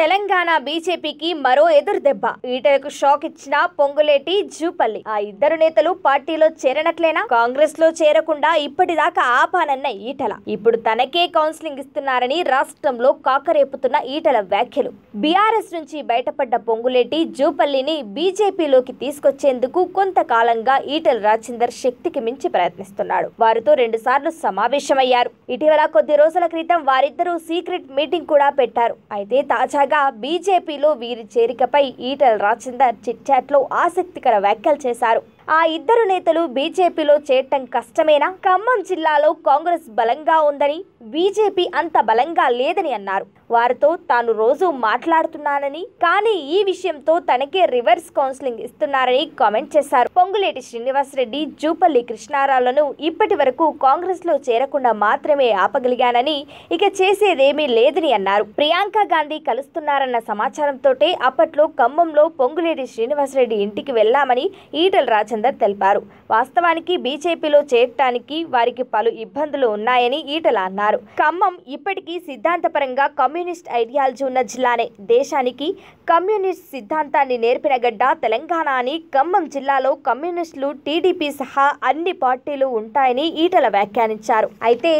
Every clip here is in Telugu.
తెలంగాణ బీజేపీకి మరో ఎదురు దెబ్బ ఈటలకు షాక్ ఇచ్చిన పొంగులేటి జూపల్లి ఆ ఇద్దరు నేతలు పార్టీలో చేరనట్లేనా కాంగ్రెస్ లో చేరకుండా ఇప్పటిదాకా ఆపానన్న ఈటల ఇప్పుడు తనకే కౌన్సిలింగ్ ఇస్తున్నారని రాష్ట్రంలో కాకరేపుతున్న ఈటల వ్యాఖ్యలు బీఆర్ఎస్ నుంచి బయటపడ్డ పొంగులేటి జూపల్లిని బీజేపీలోకి తీసుకొచ్చేందుకు కొంతకాలంగా ఈటల రాజేందర్ శక్తికి మించి ప్రయత్నిస్తున్నాడు వారితో రెండుసార్లు సమావేశమయ్యారు ఇటీవల కొద్ది రోజుల క్రితం వారిద్దరూ సీక్రెట్ మీటింగ్ కూడా పెట్టారు అయితే తాజాగా కాగా బీజేపీలో వీరి చేరికపై ఈటల రాజేందర్ చిట్చాట్లో ఆసక్తికర వ్యాఖ్యలు చేశారు ఆ ఇద్దరు నేతలు బీజేపీలో చేరటం కష్టమేనా ఖమ్మం జిల్లాలో కాంగ్రెస్ బలంగా ఉందని బీజేపీ అంత బలంగా లేదని అన్నారు వారితో తాను రోజు మాట్లాడుతున్నానని కానీ ఈ విషయంతో తనకే రివర్స్ కౌన్సిలింగ్ ఇస్తున్నారని కామెంట్ చేశారు పొంగులేటి శ్రీనివాసరెడ్డి జూపల్లి కృష్ణారావులను ఇప్పటి వరకు కాంగ్రెస్లో చేరకుండా మాత్రమే ఆపగలిగానని ఇక చేసేదేమీ లేదని అన్నారు ప్రియాంక గాంధీ కలుస్తున్నారన్న సమాచారంతోటే అప్పట్లో ఖమ్మంలో పొంగులేటి శ్రీనివాసరెడ్డి ఇంటికి వెళ్లామని ఈటల రాజన్ సుందర్ తెలిపారు వాస్తవానికి బీజేపీలో చేరటానికి వారికి పలు ఇబ్బందులు ఉన్నాయని ఈటల అన్నారు ఖమ్మం ఇప్పటికీ సిద్ధాంతపరంగా కమ్యూనిస్ట్ ఐడియాలజీ ఉన్న జిల్లానే దేశానికి కమ్యూనిస్ట్ సిద్ధాంతాన్ని నేర్పిన గడ్డ తెలంగాణ అని ఖమ్మం జిల్లాలో కమ్యూనిస్టులు టీడీపీ సహా అన్ని పార్టీలు ఉంటాయని ఈటల వ్యాఖ్యానించారు అయితే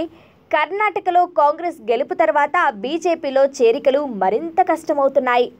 కర్ణాటకలో కాంగ్రెస్ గెలుపు తర్వాత బీజేపీలో చేరికలు మరింత కష్టమవుతున్నాయి